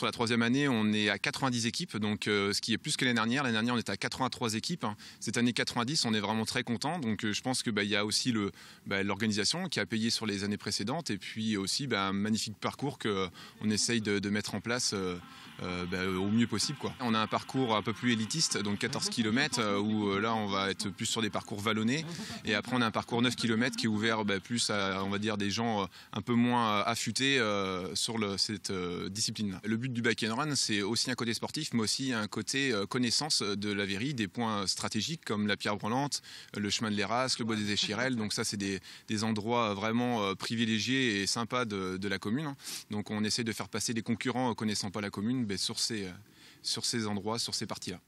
Sur la troisième année, on est à 90 équipes, donc euh, ce qui est plus que l'année dernière. L'année dernière, on était à 83 équipes. Hein. Cette année 90, on est vraiment très content. Donc euh, je pense que bah, il y a aussi le bah, l'organisation qui a payé sur les années précédentes, et puis aussi bah, un magnifique parcours que euh, on essaye de, mettre en place. au mieux possible. Quoi. On a un parcours un peu plus élitiste, donc 14 km, où là on va être plus sur des parcours vallonnés. Et après on a un parcours 9 km qui est ouvert plus à on va dire, des gens un peu moins affûtés sur cette discipline-là. Le but du back and run, c'est aussi un côté sportif, mais aussi un côté euh, connaissance de la verrie des points stratégiques comme la pierre brûlante, le chemin de l'Eras, le bois des Échirelles. Donc ça, c'est des, endroits euh, vraiment euh, privilégiés et sympas de, la commune. Hein. Donc on essaie de faire passer des concurrents connaissant pas la commune ben, sur ces endroits, sur ces parties-là.